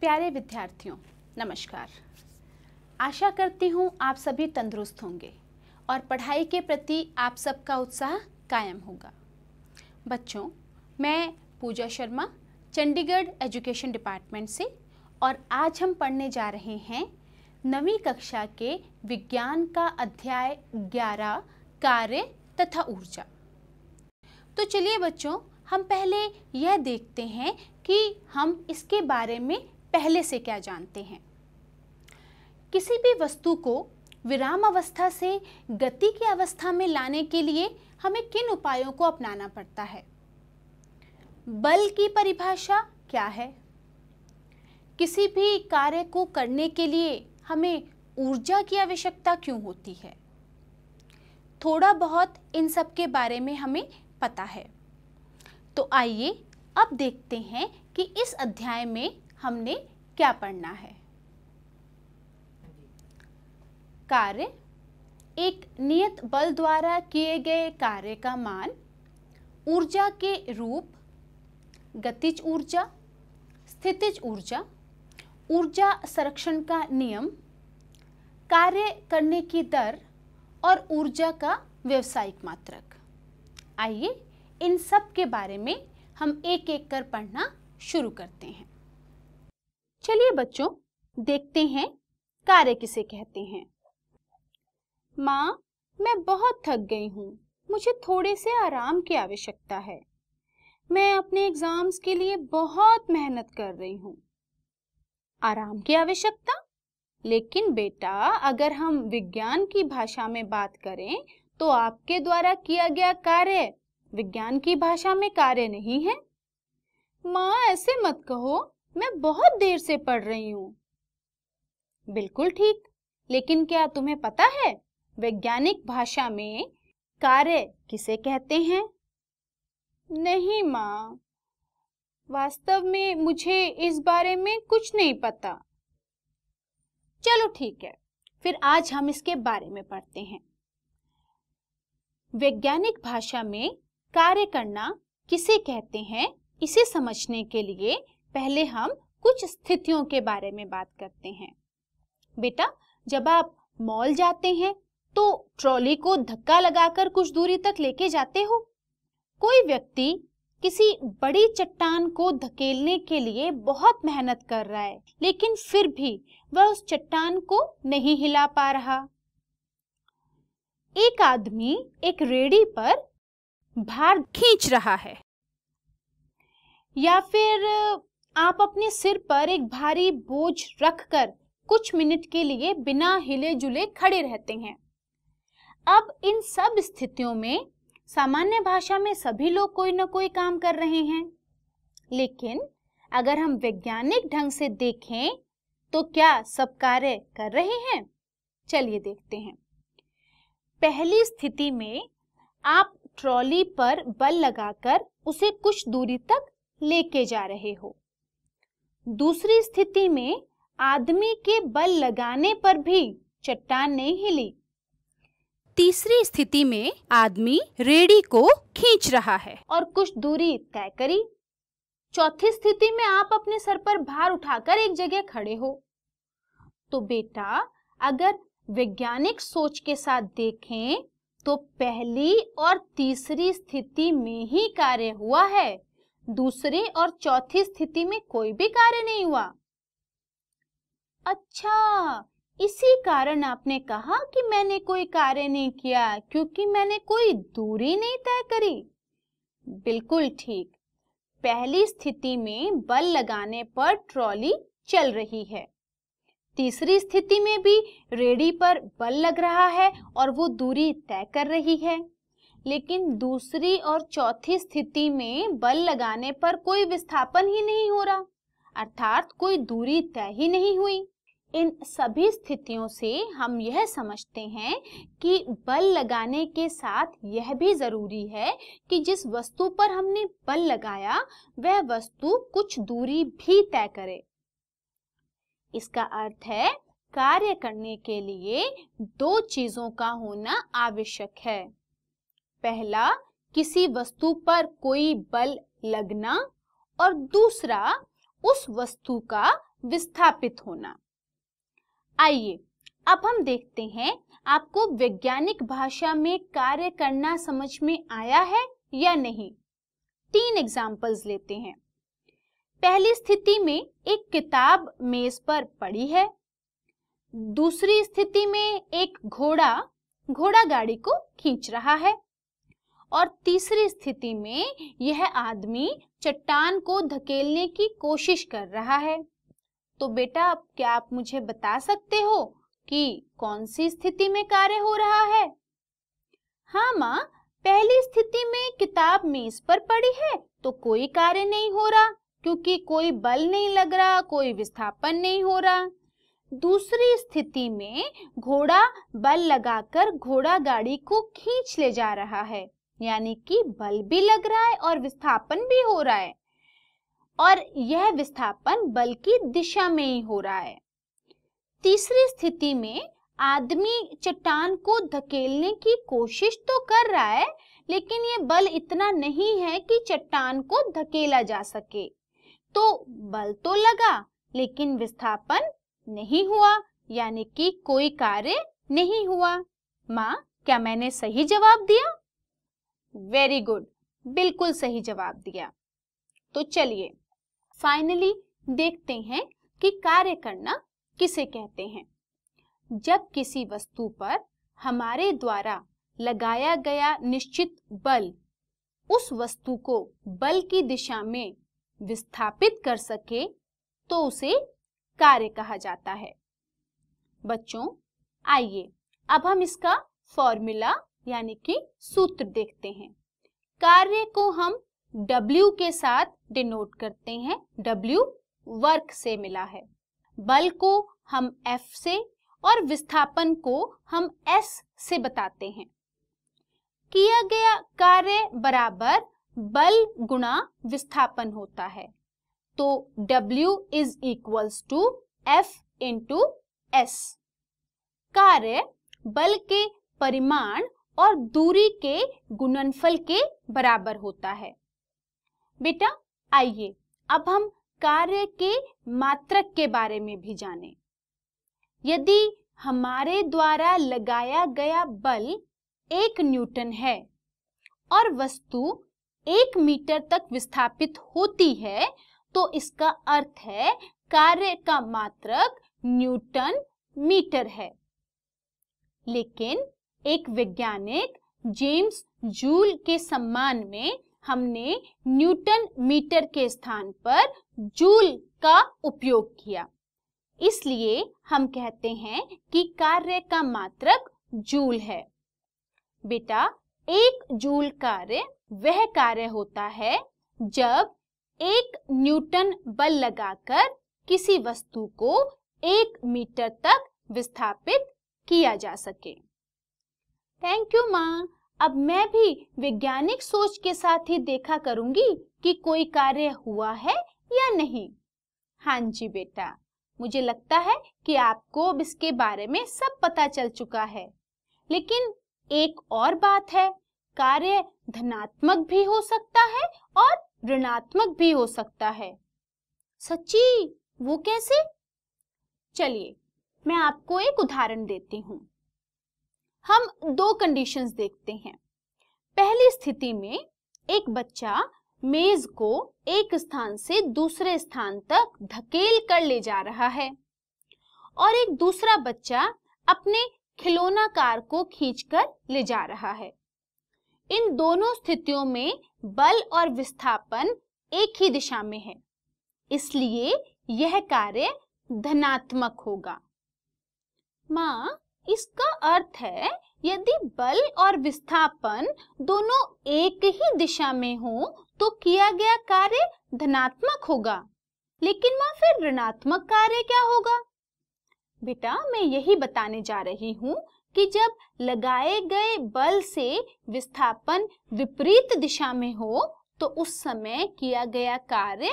प्यारे विद्यार्थियों नमस्कार आशा करती हूँ आप सभी तंदुरुस्त होंगे और पढ़ाई के प्रति आप सबका उत्साह कायम होगा बच्चों मैं पूजा शर्मा चंडीगढ़ एजुकेशन डिपार्टमेंट से और आज हम पढ़ने जा रहे हैं नवी कक्षा के विज्ञान का अध्याय 11 कार्य तथा ऊर्जा तो चलिए बच्चों हम पहले यह देखते हैं कि हम इसके बारे में पहले से क्या जानते हैं किसी भी वस्तु को विराम अवस्था से गति की अवस्था में लाने के लिए हमें किन उपायों को अपनाना पड़ता है बल की परिभाषा क्या है किसी भी कार्य को करने के लिए हमें ऊर्जा की आवश्यकता क्यों होती है थोड़ा बहुत इन सब के बारे में हमें पता है तो आइए अब देखते हैं कि इस अध्याय में हमने क्या पढ़ना है कार्य एक नियत बल द्वारा किए गए कार्य का मान ऊर्जा के रूप गतिज ऊर्जा स्थितिज ऊर्जा ऊर्जा संरक्षण का नियम कार्य करने की दर और ऊर्जा का व्यवसायिक मात्रक आइए इन सब के बारे में हम एक एक कर पढ़ना शुरू करते हैं चलिए बच्चों देखते हैं कार्य किसे कहते हैं माँ मैं बहुत थक गई हूँ मुझे थोड़े से आराम की आवश्यकता है मैं अपने एग्जाम्स के लिए बहुत मेहनत कर रही हूँ आराम की आवश्यकता लेकिन बेटा अगर हम विज्ञान की भाषा में बात करें तो आपके द्वारा किया गया कार्य विज्ञान की भाषा में कार्य नहीं है माँ ऐसे मत कहो मैं बहुत देर से पढ़ रही हूँ बिल्कुल ठीक लेकिन क्या तुम्हें पता है वैज्ञानिक भाषा में कार्य किसे कहते हैं नहीं माँ वास्तव में मुझे इस बारे में कुछ नहीं पता चलो ठीक है फिर आज हम इसके बारे में पढ़ते हैं वैज्ञानिक भाषा में कार्य करना किसे कहते हैं इसे समझने के लिए पहले हम कुछ स्थितियों के बारे में बात करते हैं बेटा जब आप मॉल जाते हैं तो ट्रॉली को धक्का लगाकर कुछ दूरी तक लेके जाते हो कोई व्यक्ति किसी बड़ी चट्टान को धकेलने के लिए बहुत मेहनत कर रहा है लेकिन फिर भी वह उस चट्टान को नहीं हिला पा रहा एक आदमी एक रेडी पर भार खींच रहा है या फिर आप अपने सिर पर एक भारी बोझ रखकर कुछ मिनट के लिए बिना हिले जुले खड़े रहते हैं अब इन सब स्थितियों में सामान्य भाषा में सभी लोग कोई ना कोई काम कर रहे हैं लेकिन अगर हम वैज्ञानिक ढंग से देखें तो क्या सब कार्य कर रहे हैं चलिए देखते हैं पहली स्थिति में आप ट्रॉली पर बल लगाकर उसे कुछ दूरी तक लेके जा रहे हो दूसरी स्थिति में आदमी के बल लगाने पर भी चट्टान नहीं हिली तीसरी स्थिति में आदमी रेडी को खींच रहा है और कुछ दूरी तय करी चौथी स्थिति में आप अपने सर पर भार उठाकर एक जगह खड़े हो तो बेटा अगर वैज्ञानिक सोच के साथ देखें तो पहली और तीसरी स्थिति में ही कार्य हुआ है दूसरी और चौथी स्थिति में कोई भी कार्य नहीं हुआ अच्छा इसी कारण आपने कहा कि मैंने कोई कार्य नहीं किया क्योंकि मैंने कोई दूरी नहीं तय करी बिल्कुल ठीक पहली स्थिति में बल लगाने पर ट्रॉली चल रही है तीसरी स्थिति में भी रेडी पर बल लग रहा है और वो दूरी तय कर रही है लेकिन दूसरी और चौथी स्थिति में बल लगाने पर कोई विस्थापन ही नहीं हो रहा अर्थात कोई दूरी तय ही नहीं हुई इन सभी स्थितियों से हम यह समझते हैं कि बल लगाने के साथ यह भी जरूरी है कि जिस वस्तु पर हमने बल लगाया वह वस्तु कुछ दूरी भी तय करे इसका अर्थ है कार्य करने के लिए दो चीजों का होना आवश्यक है पहला किसी वस्तु पर कोई बल लगना और दूसरा उस वस्तु का विस्थापित होना आइए अब हम देखते हैं आपको वैज्ञानिक भाषा में कार्य करना समझ में आया है या नहीं तीन एग्जाम्पल्स लेते हैं पहली स्थिति में एक किताब मेज पर पड़ी है दूसरी स्थिति में एक घोड़ा घोड़ा गाड़ी को खींच रहा है और तीसरी स्थिति में यह आदमी चट्टान को धकेलने की कोशिश कर रहा है तो बेटा अब क्या आप मुझे बता सकते हो कि कौन सी स्थिति में कार्य हो रहा है हाँ माँ पहली स्थिति में किताब मेज पर पड़ी है तो कोई कार्य नहीं हो रहा क्योंकि कोई बल नहीं लग रहा कोई विस्थापन नहीं हो रहा दूसरी स्थिति में घोड़ा बल लगाकर घोड़ा गाड़ी को खींच ले जा रहा है यानी कि बल भी लग रहा है और विस्थापन भी हो रहा है और यह विस्थापन बल की दिशा में ही हो रहा है तीसरी स्थिति में आदमी चट्टान को धकेलने की कोशिश तो कर रहा है लेकिन ये बल इतना नहीं है कि चट्टान को धकेला जा सके तो बल तो लगा लेकिन विस्थापन नहीं हुआ यानी कि कोई कार्य नहीं हुआ माँ क्या मैंने सही जवाब दिया वेरी गुड बिल्कुल सही जवाब दिया तो चलिए फाइनली देखते हैं कि कार्य करना किसे कहते हैं जब किसी वस्तु पर हमारे द्वारा लगाया गया निश्चित बल उस वस्तु को बल की दिशा में विस्थापित कर सके तो उसे कार्य कहा जाता है बच्चों आइए अब हम इसका फॉर्मूला यानी कि सूत्र देखते हैं कार्य को हम W के साथ डिनोट करते हैं W वर्क से मिला है बल को हम F से और विस्थापन को हम S से बताते हैं किया गया कार्य बराबर बल गुणा विस्थापन होता है तो W is equals to F into S कार्य बल के परिमाण और दूरी के गुणनफल के बराबर होता है बेटा आइए अब हम कार्य के मात्रक के बारे में भी जानें। यदि हमारे द्वारा लगाया गया बल एक न्यूटन है और वस्तु एक मीटर तक विस्थापित होती है तो इसका अर्थ है कार्य का मात्रक न्यूटन मीटर है लेकिन एक वैज्ञानिक जेम्स जूल के सम्मान में हमने न्यूटन मीटर के स्थान पर जूल का उपयोग किया इसलिए हम कहते हैं कि कार्य का मात्रक जूल है बेटा एक जूल कार्य वह कार्य होता है जब एक न्यूटन बल लगाकर किसी वस्तु को एक मीटर तक विस्थापित किया जा सके थैंक यू माँ अब मैं भी वैज्ञानिक सोच के साथ ही देखा करूंगी कि कोई कार्य हुआ है या नहीं हाँ जी बेटा मुझे लगता है कि आपको अब इसके बारे में सब पता चल चुका है लेकिन एक और बात है कार्य धनात्मक भी हो सकता है और ऋणात्मक भी हो सकता है सच्ची वो कैसे चलिए मैं आपको एक उदाहरण देती हूँ हम दो कंडीशंस देखते हैं पहली स्थिति में एक बच्चा मेज को एक स्थान से दूसरे स्थान तक धकेल कर ले जा रहा है और एक दूसरा बच्चा अपने खिलौना कार को खींचकर ले जा रहा है इन दोनों स्थितियों में बल और विस्थापन एक ही दिशा में है इसलिए यह कार्य धनात्मक होगा माँ इसका अर्थ है यदि बल और विस्थापन दोनों एक ही दिशा में हो तो किया गया कार्य धनात्मक होगा लेकिन माँ फिर ऋणात्मक कार्य क्या होगा बेटा मैं यही बताने जा रही हूँ कि जब लगाए गए बल से विस्थापन विपरीत दिशा में हो तो उस समय किया गया कार्य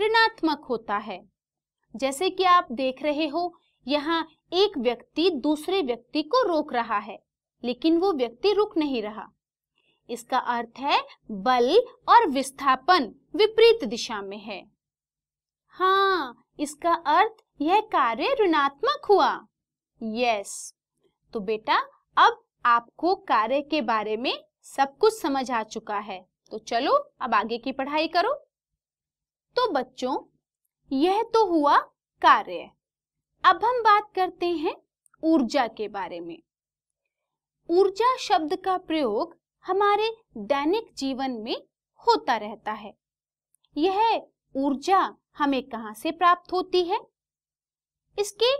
ऋणात्मक होता है जैसे कि आप देख रहे हो यहाँ एक व्यक्ति दूसरे व्यक्ति को रोक रहा है लेकिन वो व्यक्ति रुक नहीं रहा इसका अर्थ है बल और विस्थापन विपरीत दिशा में है हाँ इसका अर्थ यह कार्य ऋणात्मक हुआ यस तो बेटा अब आपको कार्य के बारे में सब कुछ समझ आ चुका है तो चलो अब आगे की पढ़ाई करो तो बच्चों यह तो हुआ कार्य अब हम बात करते हैं ऊर्जा के बारे में ऊर्जा शब्द का प्रयोग हमारे दैनिक जीवन में होता रहता है यह ऊर्जा हमें कहाँ से प्राप्त होती है इसके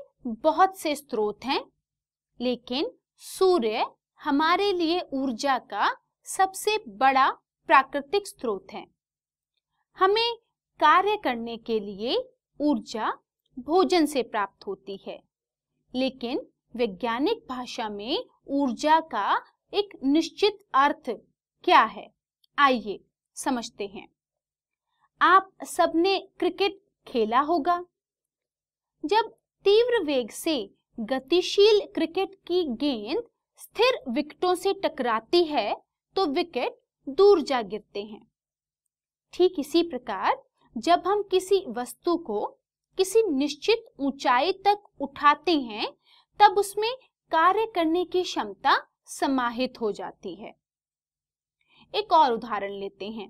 बहुत से स्रोत हैं लेकिन सूर्य हमारे लिए ऊर्जा का सबसे बड़ा प्राकृतिक स्रोत है हमें कार्य करने के लिए ऊर्जा भोजन से प्राप्त होती है लेकिन वैज्ञानिक भाषा में ऊर्जा का एक निश्चित अर्थ क्या है आइए समझते हैं आप सबने क्रिकेट खेला होगा जब तीव्र वेग से गतिशील क्रिकेट की गेंद स्थिर विकेटों से टकराती है तो विकेट दूर जा गिरते हैं ठीक इसी प्रकार जब हम किसी वस्तु को किसी निश्चित ऊंचाई तक उठाते हैं तब उसमें कार्य करने की क्षमता समाहित हो जाती है एक और उदाहरण लेते हैं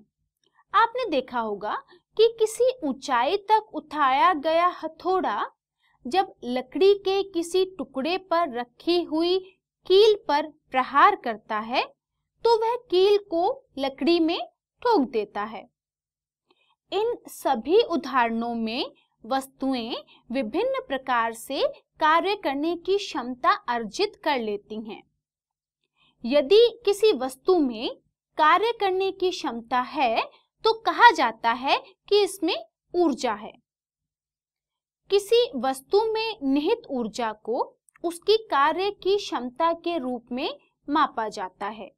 आपने देखा होगा कि किसी ऊंचाई तक उठाया गया हथौड़ा जब लकड़ी के किसी टुकड़े पर रखी हुई कील पर प्रहार करता है तो वह कील को लकड़ी में ठोक देता है इन सभी उदाहरणों में वस्तुएं विभिन्न प्रकार से कार्य करने की क्षमता अर्जित कर लेती हैं यदि किसी वस्तु में कार्य करने की क्षमता है तो कहा जाता है कि इसमें ऊर्जा है किसी वस्तु में निहित ऊर्जा को उसकी कार्य की क्षमता के रूप में मापा जाता है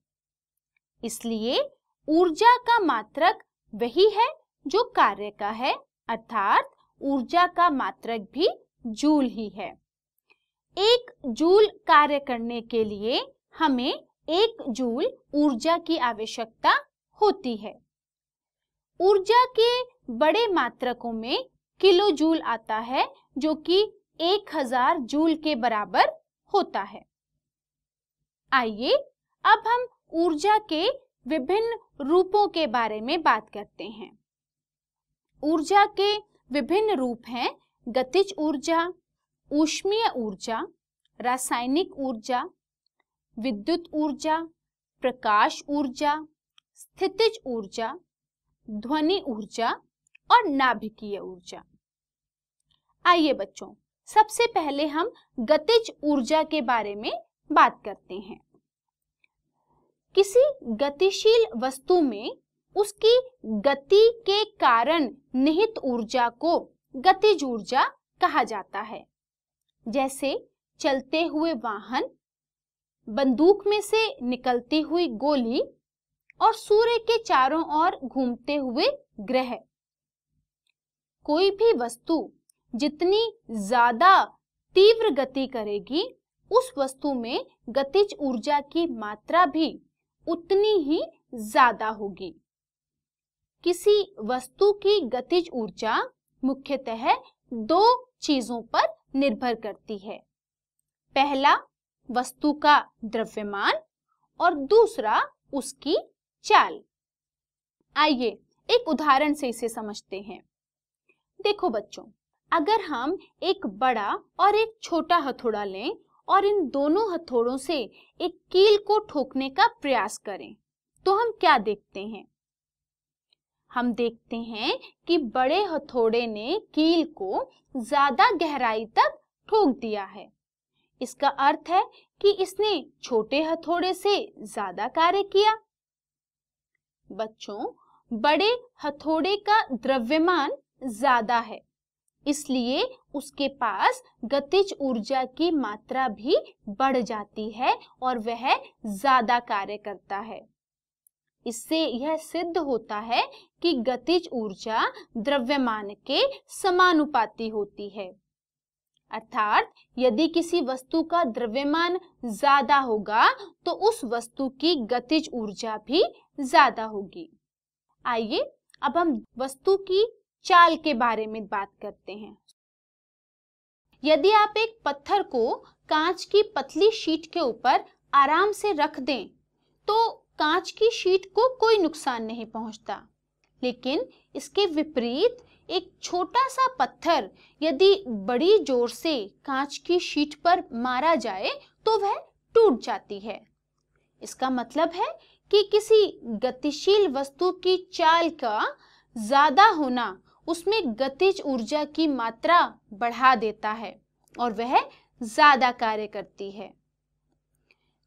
इसलिए ऊर्जा का मात्रक वही है जो कार्य का है अर्थात ऊर्जा का मात्रक भी जूल ही है एक जूल कार्य करने के लिए हमें एक जूल ऊर्जा की आवश्यकता होती है ऊर्जा के बड़े मात्रकों में किलो जूल आता है जो कि 1000 जूल के बराबर होता है आइए अब हम ऊर्जा के विभिन्न रूपों के बारे में बात करते हैं ऊर्जा के विभिन्न रूप हैं गतिज ऊर्जा ऊष्मीय ऊर्जा रासायनिक ऊर्जा विद्युत ऊर्जा प्रकाश ऊर्जा स्थितिज ऊर्जा ध्वनि ऊर्जा और नाभिकीय ऊर्जा आइए बच्चों सबसे पहले हम गतिज ऊर्जा के बारे में बात करते हैं किसी गतिशील वस्तु में उसकी गति के कारण निहित ऊर्जा को गतिज ऊर्जा कहा जाता है जैसे चलते हुए वाहन बंदूक में से निकलती हुई गोली और सूर्य के चारों ओर घूमते हुए ग्रह कोई भी वस्तु जितनी ज्यादा तीव्र गति करेगी उस वस्तु में गतिज ऊर्जा की मात्रा भी उतनी ही ज्यादा होगी किसी वस्तु की गतिज ऊर्जा मुख्यतः दो चीजों पर निर्भर करती है पहला वस्तु का द्रव्यमान और दूसरा उसकी चाल आइए एक उदाहरण से इसे समझते हैं देखो बच्चों अगर हम एक बड़ा और एक छोटा हथौड़ा लें और इन दोनों हथौड़ों से एक कील को ठोकने का प्रयास करें तो हम क्या देखते हैं हम देखते हैं कि बड़े हथौड़े ने कील को ज्यादा गहराई तक ठोक दिया है इसका अर्थ है कि इसने छोटे हथौड़े से ज्यादा कार्य किया बच्चों बड़े हथौड़े का द्रव्यमान ज्यादा है इसलिए उसके पास गतिज ऊर्जा की मात्रा भी बढ़ जाती है और वह ज्यादा कार्य करता है इससे यह सिद्ध होता है कि गतिज ऊर्जा द्रव्यमान के समानुपाती होती है अर्थात यदि किसी वस्तु का द्रव्यमान ज्यादा होगा तो उस वस्तु की गतिज ऊर्जा भी ज्यादा होगी आइए अब हम वस्तु की चाल के बारे में बात करते हैं यदि आप एक पत्थर को कांच की पतली शीट के ऊपर आराम से रख दें तो कांच की शीट को कोई नुकसान नहीं पहुंचता लेकिन इसके विपरीत एक छोटा सा पत्थर यदि बड़ी जोर से कांच की शीट पर मारा जाए तो वह टूट जाती है इसका मतलब है कि किसी गतिशील वस्तु की चाल का ज्यादा होना उसमें गतिज ऊर्जा की मात्रा बढ़ा देता है और वह ज्यादा कार्य करती है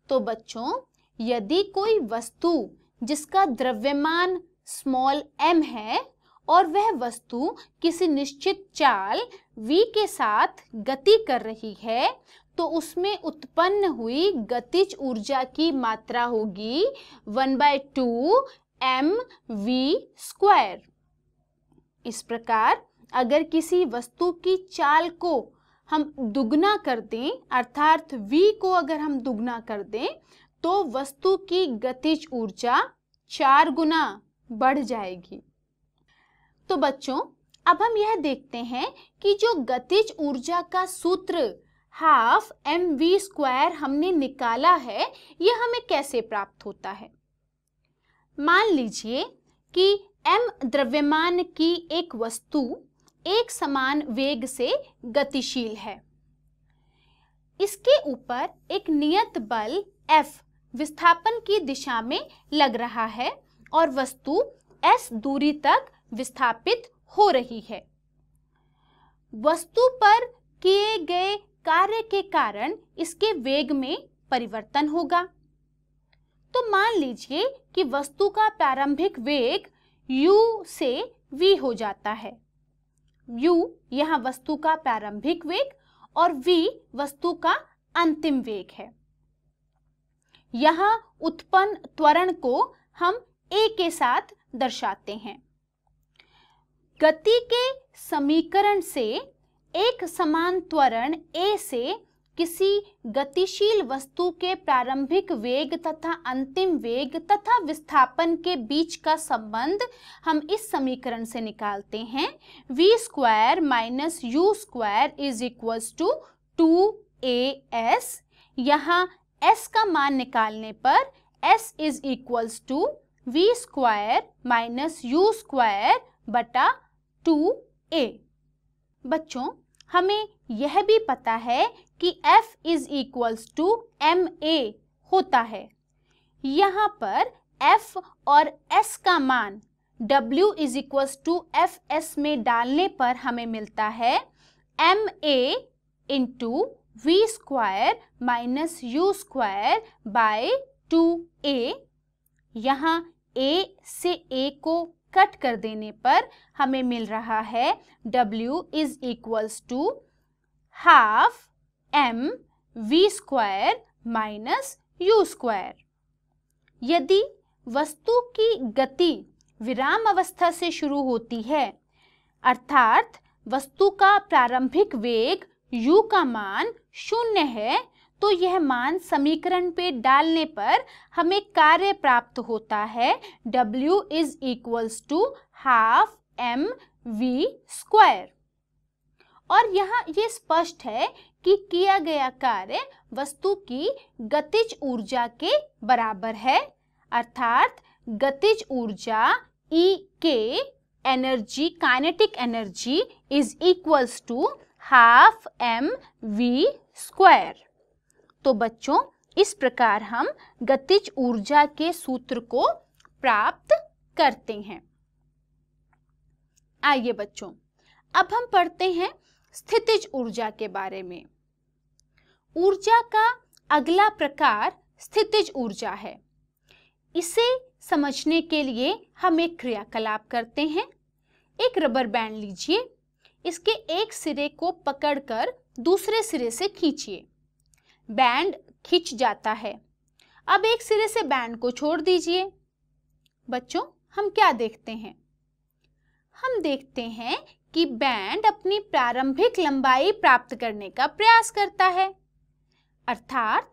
तो बच्चों यदि कोई वस्तु जिसका द्रव्यमान स्मॉल m है और वह वस्तु किसी निश्चित चाल v के साथ गति कर रही है तो उसमें उत्पन्न हुई गतिज ऊर्जा की मात्रा होगी one by two M V square इस प्रकार अगर किसी वस्तु की चाल को हम दुगना कर दें अर्थात v को अगर हम दुगना कर दें तो वस्तु की गतिज ऊर्जा चार गुना बढ़ जाएगी तो बच्चों अब हम यह देखते हैं कि जो गतिज ऊर्जा का सूत्र हाफ एम वी स्क्वायर हमने निकाला है यह हमें कैसे प्राप्त होता है मान लीजिए कि m द्रव्यमान की एक वस्तु एक समान वेग से गतिशील है इसके ऊपर एक नियत बल F विस्थापन की दिशा में लग रहा है और वस्तु s दूरी तक विस्थापित हो रही है वस्तु पर किए गए कार्य के कारण इसके वेग में परिवर्तन होगा तो मान लीजिए कि वस्तु का प्रारंभिक वेग u से v हो जाता है u यहाँ वस्तु का प्रारंभिक वेग और v वस्तु का अंतिम वेग है यहाँ उत्पन्न त्वरण को हम ए के साथ दर्शाते हैं गति के समीकरण से एक समान त्वरण ए से किसी गतिशील वस्तु के प्रारंभिक वेग तथा अंतिम वेग तथा विस्थापन के बीच का संबंध हम इस समीकरण से निकालते हैं v square minus U square is equals to two A S यहाँ एस का मान निकालने पर S is equals to V square minus U square बटा टू ए बच्चों हमें यह भी पता है कि F is equals to M A होता है यहाँ पर F और S का मान W is equals to F S में डालने पर हमें मिलता है M A into v square minus U square by two A यहाँ a से ए को कट कर देने पर हमें मिल रहा है W is equals to half M V square minus U square यदि वस्तु की गति विराम अवस्था से शुरू होती है अर्थात वस्तु का प्रारंभिक वेग u का मान शून्य है तो यह मान समीकरण पे डालने पर हमें कार्य प्राप्त होता है w is equals to half M V square और यहाँ ये स्पष्ट है कि किया गया कार्य वस्तु की गतिज ऊर्जा के बराबर है अर्थात गतिज ऊर्जा E K energy kinetic energy is equals to half M V square तो बच्चों इस प्रकार हम गतिज ऊर्जा के सूत्र को प्राप्त करते हैं आइए बच्चों अब हम पढ़ते हैं स्थितिज ऊर्जा के बारे में ऊर्जा का अगला प्रकार स्थितिज ऊर्जा है इसे समझने के लिए हम एक क्रियाकलाप करते हैं एक रबर बैंड लीजिए इसके एक सिरे को पकड़कर दूसरे सिरे से खींचिए बैंड खिंच जाता है अब एक सिरे से बैंड को छोड़ दीजिए बच्चों हम क्या देखते हैं हम देखते हैं कि बैंड अपनी प्रारंभिक लंबाई प्राप्त करने का प्रयास करता है अर्थात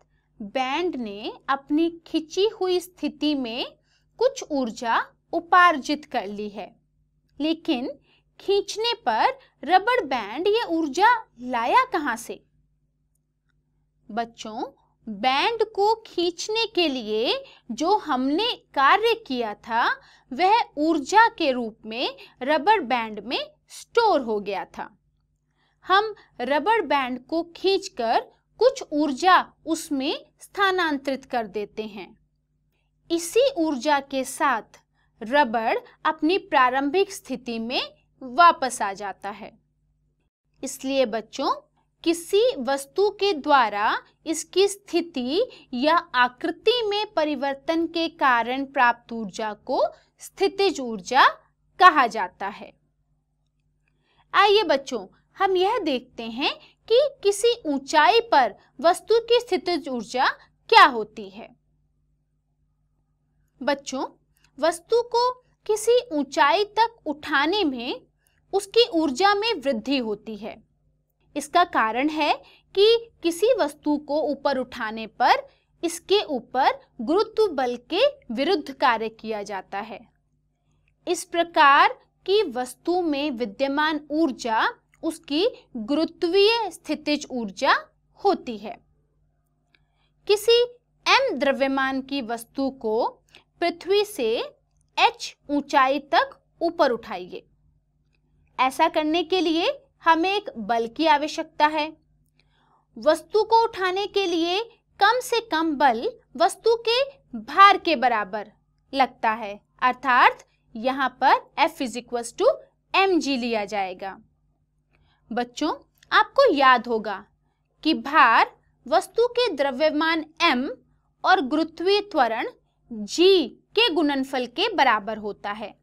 बैंड ने अपनी खिंची हुई स्थिति में कुछ ऊर्जा उपार्जित कर ली है लेकिन खींचने पर रबड़ बैंड ये ऊर्जा लाया कहां से बच्चों बैंड को खींचने के लिए जो हमने कार्य किया था वह ऊर्जा के रूप में रबड़ बैंड में स्टोर हो गया था हम रबड़ बैंड को खींचकर कुछ ऊर्जा उसमें स्थानांतरित कर देते हैं इसी ऊर्जा के साथ रबड़ अपनी प्रारंभिक स्थिति में वापस आ जाता है इसलिए बच्चों किसी वस्तु के द्वारा इसकी स्थिति या आकृति में परिवर्तन के कारण प्राप्त ऊर्जा को स्थितिज ऊर्जा कहा जाता है आइए बच्चों हम यह देखते हैं कि किसी ऊंचाई पर वस्तु की स्थितिज ऊर्जा क्या होती है बच्चों वस्तु को किसी ऊंचाई तक उठाने में उसकी ऊर्जा में वृद्धि होती है इसका कारण है कि किसी वस्तु को ऊपर उठाने पर इसके ऊपर गुरुत्व बल के विरुद्ध कार्य किया जाता है इस प्रकार की वस्तु में विद्यमान ऊर्जा उसकी गुरुत्वीय स्थितिज ऊर्जा होती है किसी एम द्रव्यमान की वस्तु को पृथ्वी से एच ऊंचाई तक ऊपर उठाइए ऐसा करने के लिए हमें एक बल की आवश्यकता है वस्तु को उठाने के लिए कम से कम बल वस्तु के भार के बराबर लगता है अर्थात यहाँ पर F is equal to M लिया जाएगा बच्चों आपको याद होगा कि भार वस्तु के द्रव्यमान m और गुरुत्वीय त्वरण g के गुणनफल के बराबर होता है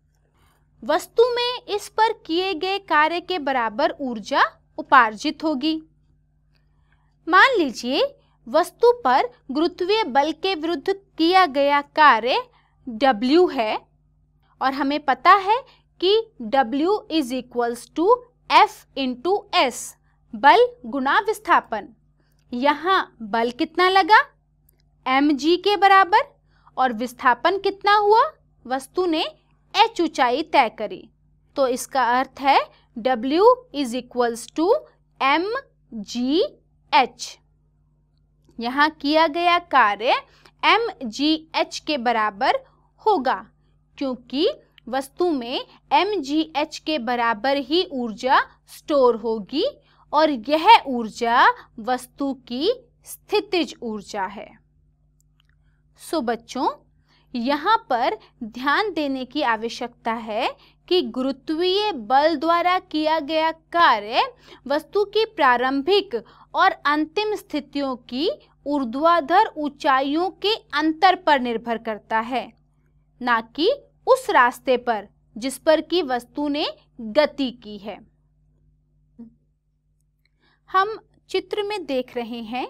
वस्तु में इस पर किए गए कार्य के बराबर ऊर्जा उपार्जित होगी मान लीजिए वस्तु पर गुरुत्वीय बल के विरुद्ध किया गया कार्य W है और हमें पता है कि W is equals to F into S बल गुना विस्थापन यहाँ बल कितना लगा एम जी के बराबर और विस्थापन कितना हुआ वस्तु ने एच ऊंचाई तय करी तो इसका अर्थ है W is equals to M G H यहाँ किया गया कार्य एम जी एच के बराबर होगा क्योंकि वस्तु में एम जी एच के बराबर ही ऊर्जा स्टोर होगी और यह ऊर्जा वस्तु की स्थितिज ऊर्जा है सो बच्चों यहाँ पर ध्यान देने की आवश्यकता है कि गुरुत्वीय बल द्वारा किया गया कार्य वस्तु की प्रारंभिक और अंतिम स्थितियों की ऊर्ध्वाधर ऊंचाइयों के अंतर पर निर्भर करता है ना कि उस रास्ते पर जिस पर की वस्तु ने गति की है हम चित्र में देख रहे हैं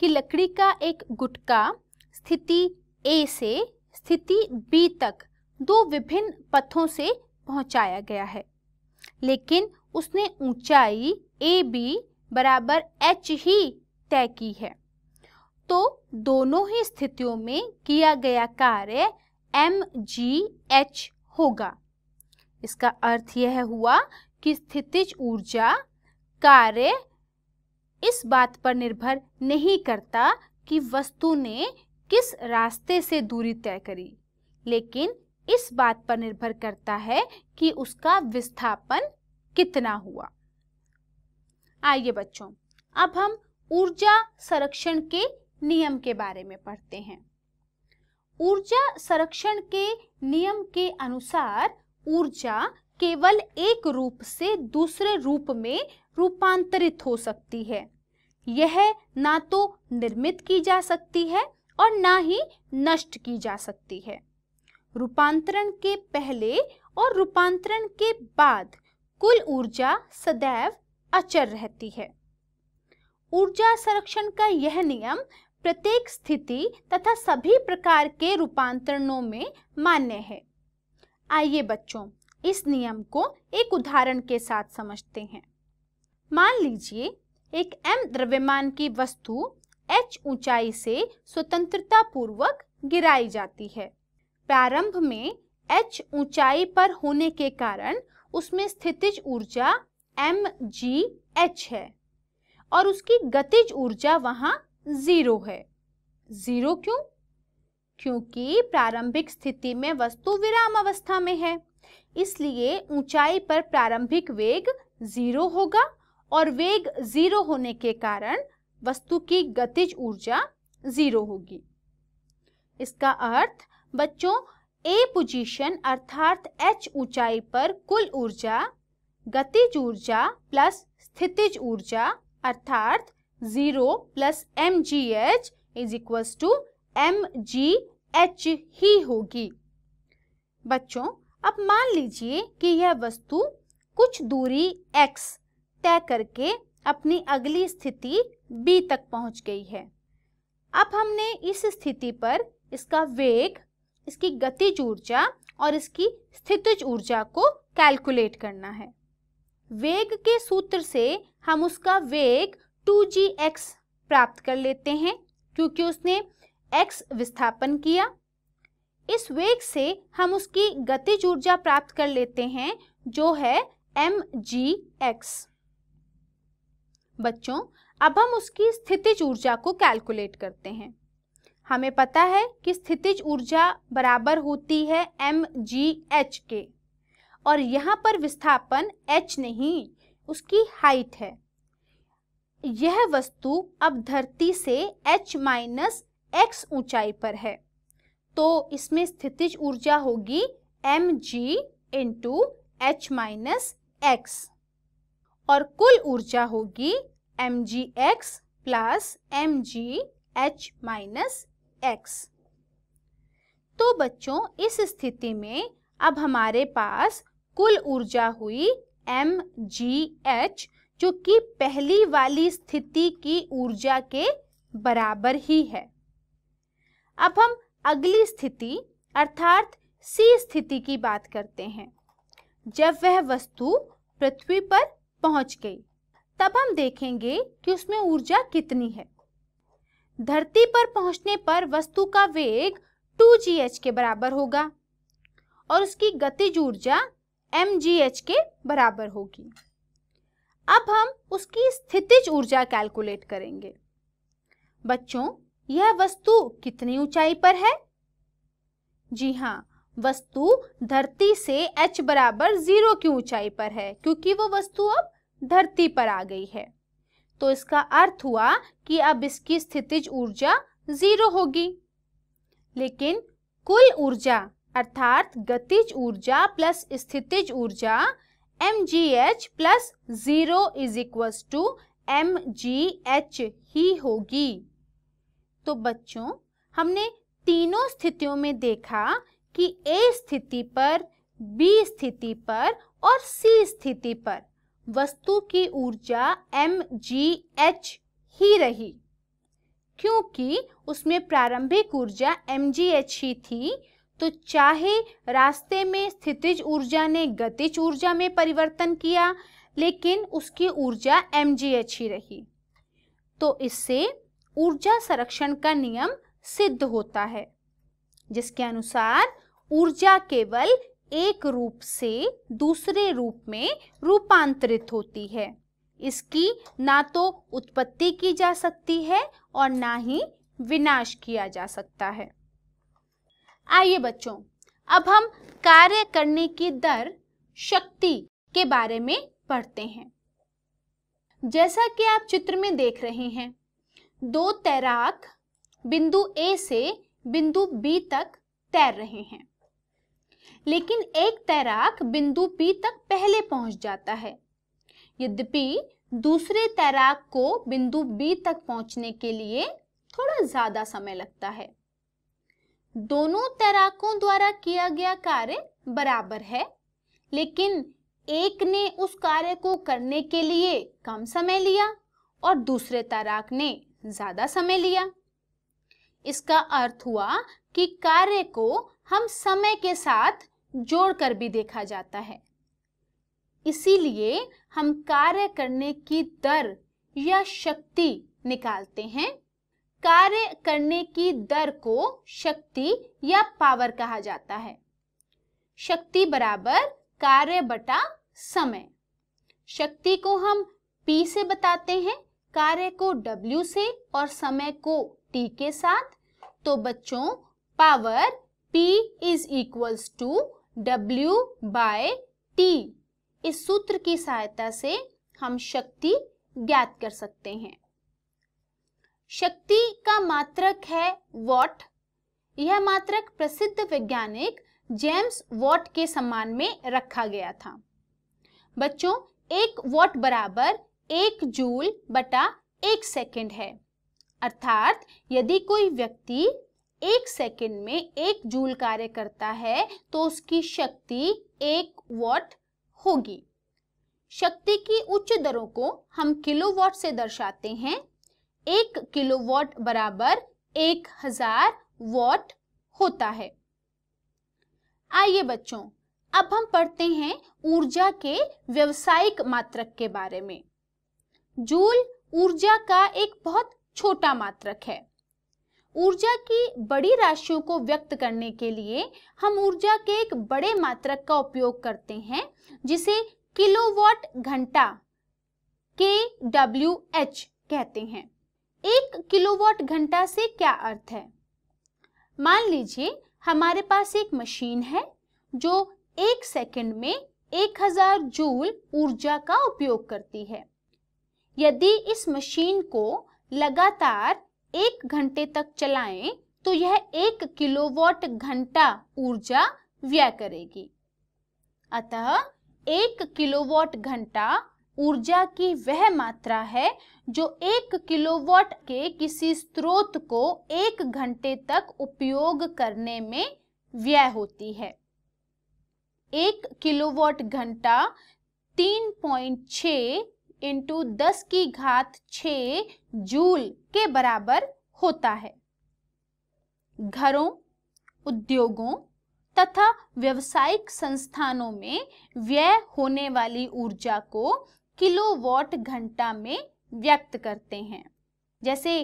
कि लकड़ी का एक गुटका स्थिति ए से स्थिति बी तक दो विभिन्न पथों से पहुंचाया गया है लेकिन उसने ऊंचाई ए बी बराबर एच ही तय की है तो दोनों ही स्थितियों में किया गया कार्य एम जी एच होगा इसका अर्थ यह हुआ कि स्थितिज ऊर्जा कार्य इस बात पर निर्भर नहीं करता कि वस्तु ने किस रास्ते से दूरी तय करी लेकिन इस बात पर निर्भर करता है कि उसका विस्थापन कितना हुआ आइए बच्चों अब हम ऊर्जा संरक्षण के नियम के बारे में पढ़ते हैं ऊर्जा संरक्षण के नियम के अनुसार ऊर्जा केवल एक रूप से दूसरे रूप में रूपांतरित हो सकती है यह ना तो निर्मित की जा सकती है और ना ही नष्ट की जा सकती है रूपांतरण के पहले और रूपांतरण के बाद कुल ऊर्जा सदैव अचर रहती है ऊर्जा संरक्षण का यह नियम प्रत्येक स्थिति तथा सभी प्रकार के रूपांतरणों में मान्य है आइए बच्चों इस नियम को एक उदाहरण के साथ समझते हैं मान लीजिए एक एम द्रव्यमान की वस्तु एच ऊंचाई से स्वतंत्रता पूर्वक गिराई जाती है प्रारंभ में एच ऊंचाई पर होने के कारण उसमें स्थितिज ऊर्जा एम जी एच है और उसकी गतिज ऊर्जा वहां जीरो है जीरो क्यों क्योंकि प्रारंभिक स्थिति में वस्तु विराम अवस्था में है इसलिए ऊंचाई पर प्रारंभिक वेग जीरो होगा और वेग जीरो होने के कारण वस्तु की गतिज ऊर्जा जीरो होगी इसका अर्थ बच्चों ए पोजीशन अर्थात एच ऊंचाई पर कुल ऊर्जा गतिज ऊर्जा प्लस स्थितिज ऊर्जा अर्थात zero plus M G H is equals to M G H ही होगी बच्चों अब मान लीजिए कि यह वस्तु कुछ दूरी x तय करके अपनी अगली स्थिति बी तक पहुंच गई है अब हमने इस स्थिति पर इसका वेग इसकी गतिज ऊर्जा और इसकी स्थितिज ऊर्जा को कैलकुलेट करना है वेग के सूत्र से हम उसका वेग 2gx प्राप्त कर लेते हैं क्योंकि उसने x विस्थापन किया इस वेग से हम उसकी गतिज ऊर्जा प्राप्त कर लेते हैं जो है mgx। बच्चों अब हम उसकी स्थितिज ऊर्जा को कैलकुलेट करते हैं हमें पता है कि स्थितिज ऊर्जा बराबर होती है एम जी एच के और यहाँ पर विस्थापन एच नहीं उसकी हाइट है यह वस्तु अब धरती से h माइनस एक्स ऊंचाई पर है तो इसमें स्थितिज ऊर्जा होगी M G into H minus X और कुल ऊर्जा होगी M G X plus M G H minus X तो बच्चों इस स्थिति में अब हमारे पास कुल ऊर्जा हुई एम जी एच जो कि पहली वाली स्थिति की ऊर्जा के बराबर ही है अब हम अगली स्थिति अर्थात सी स्थिति की बात करते हैं जब वह वस्तु पृथ्वी पर पहुंच गई तब हम देखेंगे कि उसमें ऊर्जा कितनी है धरती पर पहुंचने पर वस्तु का वेग 2gh के बराबर होगा और उसकी गतिज ऊर्जा mgh के बराबर होगी अब हम उसकी स्थितिज ऊर्जा कैलकुलेट करेंगे बच्चों यह वस्तु कितनी ऊंचाई पर है जी हाँ वस्तु धरती से h बराबर जीरो की ऊंचाई पर है क्योंकि वो वस्तु अब धरती पर आ गई है तो इसका अर्थ हुआ कि अब इसकी स्थितिज ऊर्जा जीरो होगी लेकिन कुल ऊर्जा अर्थात गतिज ऊर्जा प्लस स्थितिज ऊर्जा M G H plus zero is equal to M G H ही होगी तो बच्चों हमने तीनों स्थितियों में देखा कि ए स्थिति पर बी स्थिति पर और सी स्थिति पर वस्तु की ऊर्जा एम जी एच ही रही क्योंकि उसमें प्रारंभिक ऊर्जा एम जी एच ही थी तो चाहे रास्ते में स्थितिज ऊर्जा ने गतिज ऊर्जा में परिवर्तन किया लेकिन उसकी ऊर्जा एम जी एच ही रही तो इससे ऊर्जा संरक्षण का नियम सिद्ध होता है जिसके अनुसार ऊर्जा केवल एक रूप से दूसरे रूप में रूपांतरित होती है इसकी ना तो उत्पत्ति की जा सकती है और ना ही विनाश किया जा सकता है आइए बच्चों अब हम कार्य करने की दर शक्ति के बारे में पढ़ते हैं जैसा कि आप चित्र में देख रहे हैं दो तैराक बिंदु ए से बिंदु बी तक तैर रहे हैं लेकिन एक तैराक बिंदु पी तक पहले पहुंच जाता है यद्यपि दूसरे तैराक को बिंदु बी तक पहुंचने के लिए थोड़ा ज्यादा समय लगता है दोनों तैराकों द्वारा किया गया कार्य बराबर है लेकिन एक ने उस कार्य को करने के लिए कम समय लिया और दूसरे तैराक ने ज्यादा समय लिया इसका अर्थ हुआ कि कार्य को हम समय के साथ जोड़कर भी देखा जाता है इसीलिए हम कार्य करने की दर या शक्ति निकालते हैं कार्य करने की दर को शक्ति या पावर कहा जाता है शक्ति बराबर कार्य बटा समय शक्ति को हम पी से बताते हैं कार्य को डब्ल्यू से और समय को टी के साथ तो बच्चों power P is equals to W by T इस सूत्र की सहायता से हम शक्ति ज्ञात कर सकते हैं शक्ति का मात्रक है वॉट यह मात्रक प्रसिद्ध वैज्ञानिक जेम्स वॉट के सम्मान में रखा गया था बच्चों एक वॉट बराबर एक जूल बटा एक सेकंड है अर्थात यदि कोई व्यक्ति एक सेकंड में एक जूल कार्य करता है तो उसकी शक्ति एक वॉट होगी शक्ति की उच्च दरों को हम किलोवाट से दर्शाते हैं एक किलोवाट बराबर एक हजार वॉट होता है आइए बच्चों अब हम पढ़ते हैं ऊर्जा के व्यवसायिक मात्रक के बारे में जूल ऊर्जा का एक बहुत छोटा मात्रक है ऊर्जा की बड़ी राशियों को व्यक्त करने के लिए हम ऊर्जा के एक बड़े मात्रक का उपयोग करते हैं जिसे किलोवाट घंटा के डब्ल्यू एच कहते हैं एक किलोवाट घंटा से क्या अर्थ है मान लीजिए हमारे पास एक मशीन है जो एक सेकंड में एक हजार जूल ऊर्जा का उपयोग करती है यदि इस मशीन को लगातार एक घंटे तक चलाएं तो यह एक किलोवाट घंटा ऊर्जा व्यय करेगी अतः एक किलोवाट घंटा ऊर्जा की वह मात्रा है जो एक किलोवाट के किसी स्रोत को एक घंटे तक उपयोग करने में व्यय होती है एक किलोवाट घंटा 3.6 इंटू दस की घात छ जूल के बराबर होता है घरों उद्योगों तथा व्यवसायिक संस्थानों में व्यय होने वाली ऊर्जा को किलोवाट घंटा में व्यक्त करते हैं जैसे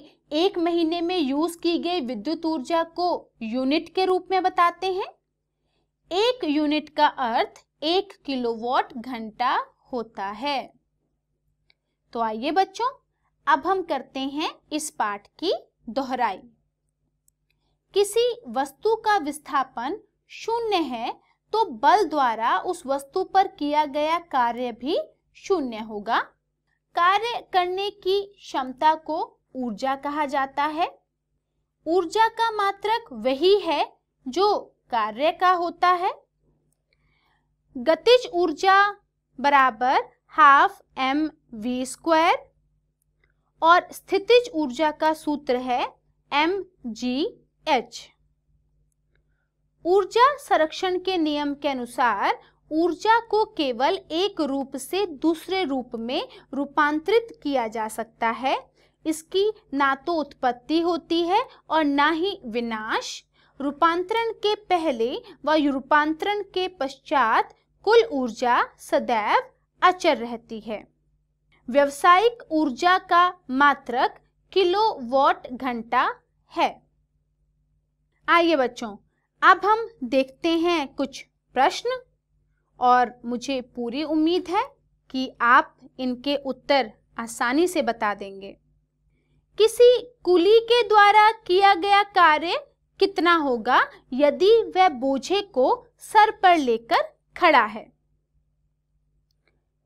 एक महीने में यूज की गई विद्युत ऊर्जा को यूनिट के रूप में बताते हैं एक यूनिट का अर्थ एक किलोवाट घंटा होता है तो आइए बच्चों अब हम करते हैं इस पाठ की दोहराई किसी वस्तु का विस्थापन शून्य है तो बल द्वारा उस वस्तु पर किया गया कार्य भी शून्य होगा कार्य करने की क्षमता को ऊर्जा कहा जाता है ऊर्जा का मात्रक वही है जो कार्य का होता है गतिज ऊर्जा बराबर हाफ एम वी स्क्वायर और स्थितिज ऊर्जा का सूत्र है एम जी एच ऊर्जा संरक्षण के नियम के अनुसार ऊर्जा को केवल एक रूप से दूसरे रूप में रूपांतरित किया जा सकता है इसकी ना तो उत्पत्ति होती है और ना ही विनाश रूपांतरण के पहले व रूपांतरण के पश्चात कुल ऊर्जा सदैव अचर रहती है व्यवसायिक ऊर्जा का मात्रक किलो वॉट घंटा है आइए बच्चों अब हम देखते हैं कुछ प्रश्न और मुझे पूरी उम्मीद है कि आप इनके उत्तर आसानी से बता देंगे किसी कुली के द्वारा किया गया कार्य कितना होगा यदि वह बोझे को सर पर लेकर खड़ा है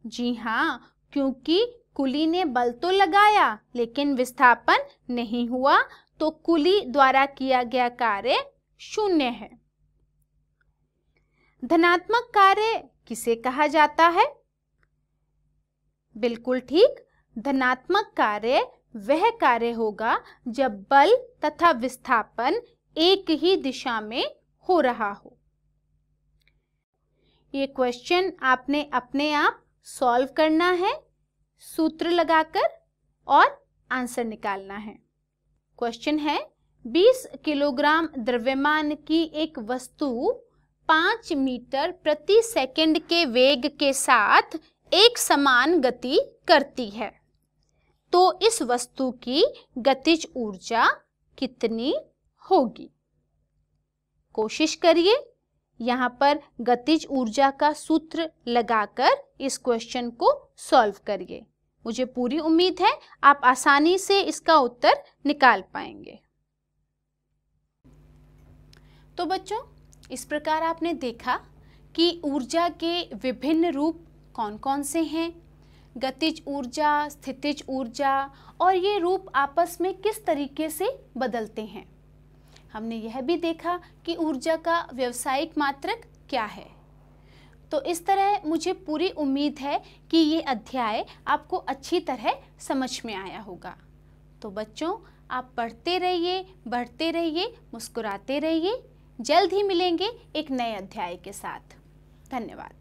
जी हाँ क्योंकि कुली ने बल तो लगाया लेकिन विस्थापन नहीं हुआ तो कुली द्वारा किया गया कार्य शून्य है धनात्मक कार्य किसे कहा जाता है बिल्कुल ठीक धनात्मक कार्य वह कार्य होगा जब बल तथा विस्थापन एक ही दिशा में हो रहा हो ये क्वेश्चन आपने अपने आप सॉल्व करना है सूत्र लगाकर और आंसर निकालना है क्वेश्चन है 20 किलोग्राम द्रव्यमान की एक वस्तु 5 मीटर प्रति सेकंड के वेग के साथ एक समान गति करती है तो इस वस्तु की गतिज ऊर्जा कितनी होगी कोशिश करिए यहाँ पर गतिज ऊर्जा का सूत्र लगाकर इस क्वेश्चन को सॉल्व करिए मुझे पूरी उम्मीद है आप आसानी से इसका उत्तर निकाल पाएंगे तो बच्चों इस प्रकार आपने देखा कि ऊर्जा के विभिन्न रूप कौन कौन से हैं गतिज ऊर्जा स्थितिज ऊर्जा और ये रूप आपस में किस तरीके से बदलते हैं हमने यह भी देखा कि ऊर्जा का व्यवसायिक मात्रक क्या है तो इस तरह मुझे पूरी उम्मीद है कि ये अध्याय आपको अच्छी तरह समझ में आया होगा तो बच्चों आप पढ़ते रहिए बढ़ते रहिए मुस्कुराते रहिए जल्द ही मिलेंगे एक नए अध्याय के साथ धन्यवाद